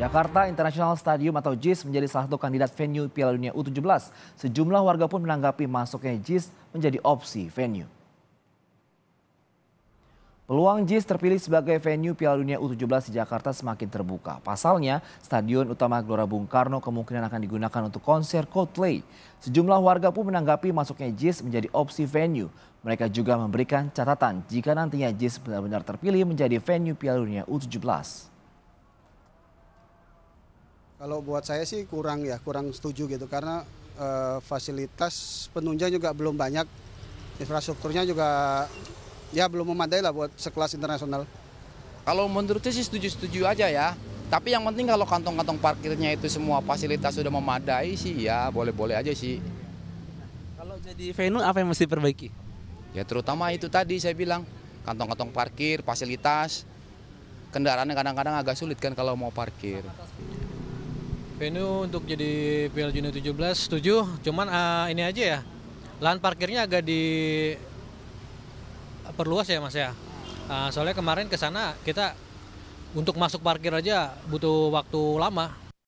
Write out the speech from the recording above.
Jakarta International Stadium atau JIS menjadi salah satu kandidat venue Piala Dunia U17. Sejumlah warga pun menanggapi masuknya JIS menjadi opsi venue. Peluang JIS terpilih sebagai venue Piala Dunia U17 di Jakarta semakin terbuka. Pasalnya, Stadion Utama Gelora Bung Karno kemungkinan akan digunakan untuk konser Coldplay. Sejumlah warga pun menanggapi masuknya JIS menjadi opsi venue. Mereka juga memberikan catatan jika nantinya JIS benar-benar terpilih menjadi venue Piala Dunia U17. Kalau buat saya sih kurang ya, kurang setuju gitu karena e, fasilitas penunjang juga belum banyak, infrastrukturnya juga ya belum memadai lah buat sekelas internasional. Kalau menurut saya sih setuju-setuju aja ya. Tapi yang penting kalau kantong-kantong parkirnya itu semua fasilitas sudah memadai sih ya boleh-boleh aja sih. Kalau jadi venue apa yang mesti perbaiki? Ya terutama itu tadi saya bilang kantong-kantong parkir, fasilitas, kendaraannya kadang-kadang agak sulit kan kalau mau parkir venue untuk jadi Piala Junior 17 setuju cuman uh, ini aja ya lahan parkirnya agak di perluas ya mas ya uh, soalnya kemarin ke sana kita untuk masuk parkir aja butuh waktu lama